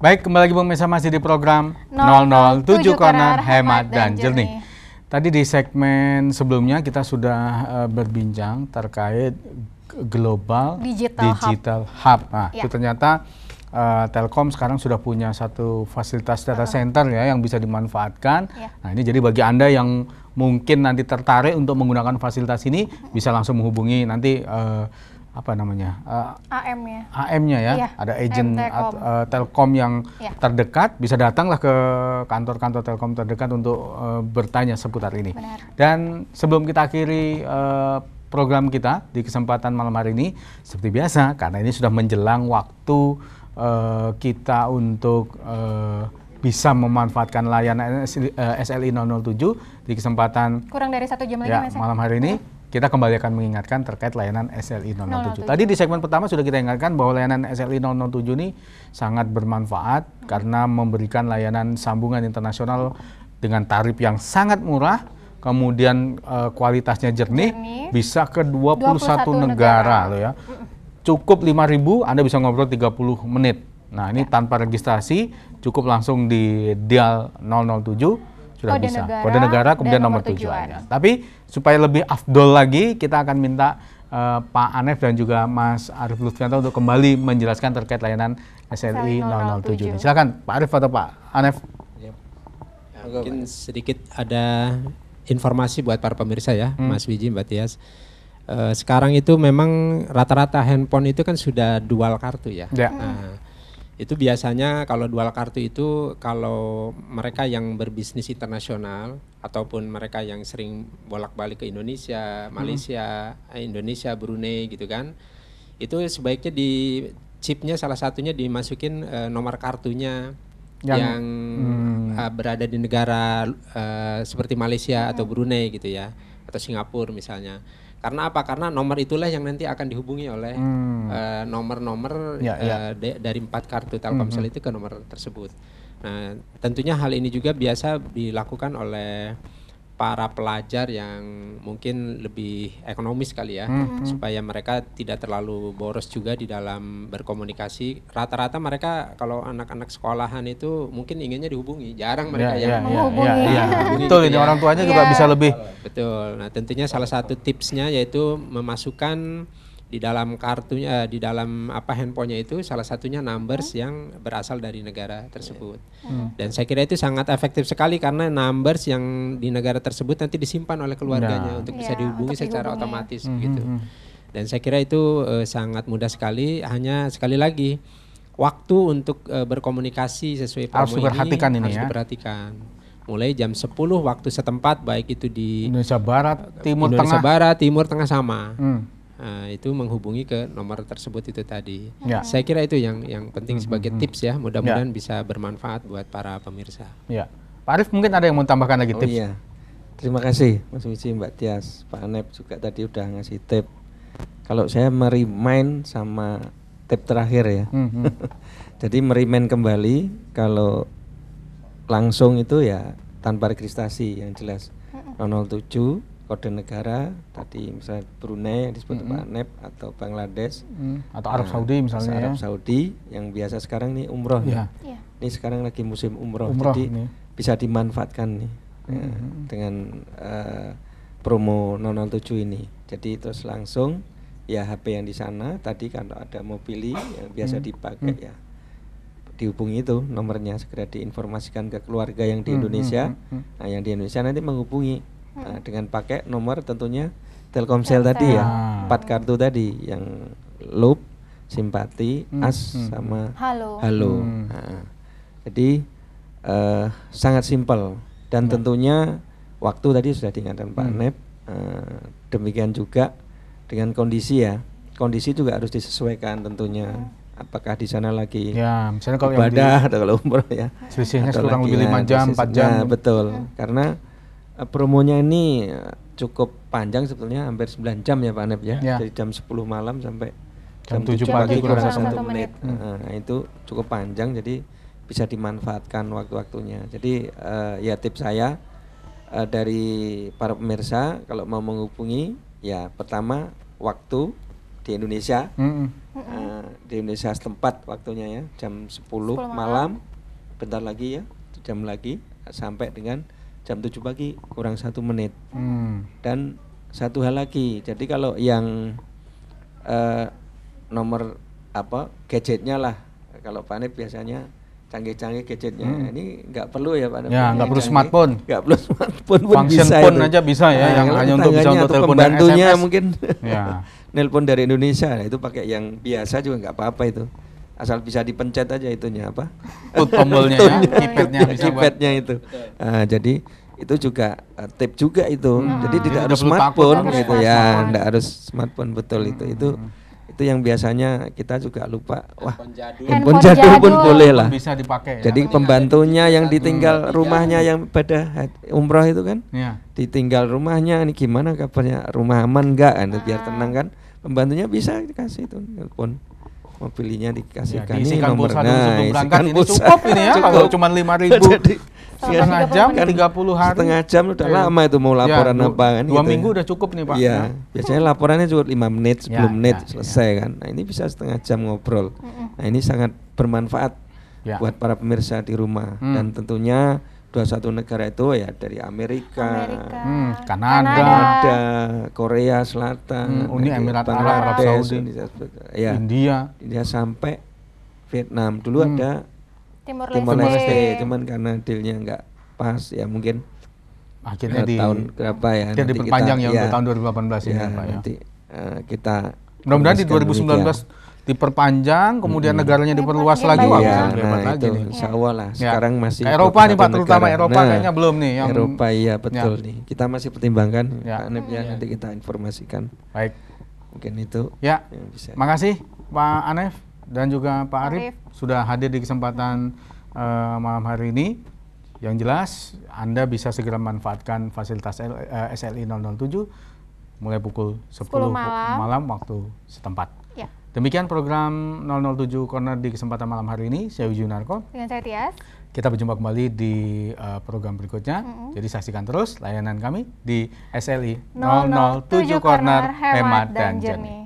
Baik, kembali lagi pemirsa masih di program 007 karena Hemat dan Jernih. Tadi di segmen sebelumnya kita sudah uh, berbincang terkait global digital, digital hub. hub. Nah, ya. itu ternyata uh, Telkom sekarang sudah punya satu fasilitas data center ya yang bisa dimanfaatkan. Ya. Nah, ini jadi bagi Anda yang mungkin nanti tertarik untuk menggunakan fasilitas ini bisa langsung menghubungi nanti uh, apa namanya uh, eh, AM-nya ya. AM-nya ya iya. ada agent telkom. Uh, telkom yang iya. terdekat bisa datanglah ke kantor-kantor telkom terdekat untuk uh, bertanya seputar ini Benar. dan sebelum kita akhiri uh, program kita di kesempatan malam hari ini seperti biasa karena ini sudah menjelang waktu uh, kita untuk uh, bisa memanfaatkan layanan SLI 007 di kesempatan kurang dari satu jam lagi ya, ya? malam hari ini iya kita kembali akan mengingatkan terkait layanan SLI 007. 007. Tadi di segmen pertama sudah kita ingatkan bahwa layanan SLI 007 ini sangat bermanfaat hmm. karena memberikan layanan sambungan internasional dengan tarif yang sangat murah, kemudian uh, kualitasnya jernih, jernih, bisa ke 21, 21 negara, negara loh ya. Hmm. Cukup 5000 Anda bisa ngobrol 30 menit. Nah, ini ya. tanpa registrasi, cukup langsung di dial 007 sudah kode bisa. Negara, kode negara kemudian nomor, nomor tujuannya. Tapi supaya lebih afdol lagi kita akan minta uh, Pak Anef dan juga Mas Arif Lutfianto untuk kembali menjelaskan terkait layanan SLI 007. 007. Silakan Pak Arif atau Pak Anef. Ya. Mungkin sedikit ada informasi buat para pemirsa ya, hmm. Mas Wiji, Mbak Tias. Uh, sekarang itu memang rata-rata handphone itu kan sudah dual kartu ya. ya. Nah, itu biasanya kalau dual kartu itu kalau mereka yang berbisnis internasional ataupun mereka yang sering bolak-balik ke Indonesia, hmm. Malaysia, hmm. Indonesia, Brunei gitu kan. Itu sebaiknya di chipnya salah satunya dimasukin uh, nomor kartunya yang, yang hmm. Eh, berada di negara uh, seperti Malaysia atau hmm. Brunei gitu ya atau Singapura misalnya. Karena apa? Karena nomor itulah yang nanti akan dihubungi oleh hmm. Eh, nomor-nomor hmm. uh, ya, ya. Uh, dari empat kartu Telkomsel hmm. itu ke nomor tersebut. Nah, tentunya hal ini juga biasa dilakukan oleh para pelajar yang mungkin lebih ekonomis kali ya hmm. hmm. supaya mereka tidak terlalu boros juga di dalam berkomunikasi rata-rata mereka kalau anak-anak sekolahan itu mungkin inginnya dihubungi jarang ya, mereka yeah, yang yeah, ya, menghubungi yeah, yeah. yeah. betul ini ya. orang tuanya yeah. juga bisa lebih betul nah tentunya salah satu tipsnya yaitu memasukkan di dalam kartunya di dalam apa handphonenya itu salah satunya numbers hmm? yang berasal dari negara tersebut hmm. dan saya kira itu sangat efektif sekali karena numbers yang di negara tersebut nanti disimpan oleh keluarganya nah. untuk ya, bisa iya, dihubungi untuk secara dihubungi. otomatis hmm, gitu mhm. dan saya kira itu uh, sangat mudah sekali hanya sekali lagi waktu untuk uh, berkomunikasi sesuai harus diperhatikan ini, ini harus ya. diperhatikan mulai jam 10 waktu setempat baik itu di Indonesia Barat, Timur Indonesia Tengah. Barat, Timur Tengah sama. Hmm Eh, itu menghubungi ke nomor tersebut itu tadi. Ya. Saya kira itu yang yang penting mm-hmm, sebagai mm-hmm. tips ya. Mudah-mudahan ya. bisa bermanfaat buat para pemirsa. Ya. Pak Arif mungkin ada yang mau tambahkan lagi oh tips. Iya. Terima kasih Mas Wici, Mbak Tias, Pak Anep juga tadi udah ngasih tip. Kalau saya merimain sama tip terakhir ya. Mm -hmm. Jadi merimain kembali kalau langsung itu ya tanpa registrasi yang jelas 007 kode negara tadi misalnya Brunei disebut mm -hmm. Pak Nep atau Bangladesh mm. atau Arab nah, Saudi misalnya Arab ya. Saudi yang biasa sekarang nih umroh yeah. ya. Yeah. Ini sekarang lagi musim umroh, umroh jadi ini. bisa dimanfaatkan nih mm -hmm. ya, mm-hmm. dengan uh, promo 007 ini. Jadi terus langsung ya HP yang di sana tadi kalau ada mobili yang biasa mm-hmm. dipakai mm. ya dihubungi itu nomornya segera diinformasikan ke keluarga yang di Indonesia. Mm, -hmm. Nah, yang di Indonesia nanti menghubungi Hmm. Nah, dengan pakai nomor tentunya Telkomsel tadi ya, empat kartu tadi yang loop, simpati, hmm. as hmm. sama halo. halo. Hmm. Nah, jadi uh, sangat simpel dan hmm. tentunya waktu tadi sudah diingatkan Pak hmm. Nep. Uh, demikian juga dengan kondisi ya, kondisi juga harus disesuaikan tentunya. Hmm apakah di sana lagi ya misalnya kalau ibadah yang di, atau kalau umur ya selisihnya kurang lebih lima jam empat jam nah, betul hmm. karena Eh, promonya ini eh, cukup panjang sebetulnya hampir 9 jam ya Pak Anep ya. ya. Dari jam 10 malam sampai jam, jam 7 pagi kurang satu menit. menit. Hmm. Nah, itu cukup panjang jadi bisa dimanfaatkan waktu-waktunya. Jadi uh, ya tips saya uh, dari para pemirsa kalau mau menghubungi ya pertama waktu di Indonesia. -hmm. uh, di Indonesia setempat waktunya ya jam 10, 10 malam. malam bentar lagi ya, jam lagi sampai dengan jam 7 pagi kurang satu menit hmm. dan satu hal lagi jadi kalau yang uh, nomor apa gadgetnya lah kalau panik biasanya canggih-canggih gadgetnya hmm. ini nggak perlu ya pak ya nggak perlu smartphone nggak perlu smartphone pun Function bisa phone itu. aja bisa ya nah, yang hanya untuk bisa untuk telepon SMS mungkin ya. nelpon dari Indonesia nah, itu pakai yang biasa juga nggak apa-apa itu asal bisa dipencet aja itunya apa Put tombolnya ya keypadnya bisa itu uh, jadi itu juga uh, tip juga itu hmm. jadi tidak jadi harus smartphone gitu ya tidak harus smartphone betul hmm. itu itu hmm. itu yang biasanya kita juga lupa wah handphone jadul, handphone jadul, jadul pun boleh lah bisa dipakai ya. jadi ya. pembantunya yang ditinggal hmm. rumahnya iya. yang pada umroh itu kan ya. ditinggal rumahnya ini gimana kabarnya rumah aman enggak kan biar ah. tenang kan pembantunya bisa dikasih itu handphone mobilnya dikasihkan ya, nih nomornya. Nah, berangkat ini pulsa. cukup ini ya kalau cuma lima ribu. Jadi, setengah jam, kan tiga puluh hari. Setengah jam udah ya. lama itu mau iya, laporan ya, apa kan? Dua gitu. Ya. minggu udah cukup nih pak. ya, ya. biasanya laporannya cuma lima menit, ya, sepuluh ya, menit ya, ya. selesai ya. kan. Nah ini bisa setengah jam ngobrol. Nah ini sangat bermanfaat ya. buat para pemirsa di rumah hmm. dan tentunya 21 negara itu ya dari Amerika, Amerika hmm, Kanada, Kanada, Korea Selatan, hmm, Uni Emirat Arab Saudi, Saudi ya, India, India sampai Vietnam. Dulu hmm. ada Timur Timur Leste, Leste, cuman karena dealnya nggak pas ya mungkin akhirnya eh, di tahun berapa ya? Dia kita, ya, ya untuk ya. tahun 2018 ya, ini ya, Pak ya. Nanti, uh, kita mudah-mudahan di 2019 diperpanjang, kemudian hmm. negaranya diperluas ya, lagi, wah ya, nah, lagi itu, nih. lah. Ya, Sekarang ya. masih Eropa nih Pak, negara. terutama Eropa nah, kayaknya belum nih. Yang, Eropa iya betul ya. nih. Kita masih pertimbangkan, ya. Pak Anep ya. ya. Nanti kita informasikan. Baik. Mungkin itu. Ya. bisa. Makasih Pak Anef dan juga Pak Arif, sudah hadir di kesempatan uh, malam hari ini. Yang jelas Anda bisa segera memanfaatkan fasilitas eh, SLI 007 mulai pukul 10, 10 malam. malam waktu setempat. Demikian program 007 Corner di kesempatan malam hari ini. Saya Wiju Narko. Dengan saya Tias. Kita berjumpa kembali di uh, program berikutnya. Mm -hmm. Jadi saksikan terus layanan kami di SLI 007, 007 Corner, Corner Hemat dan Jernih.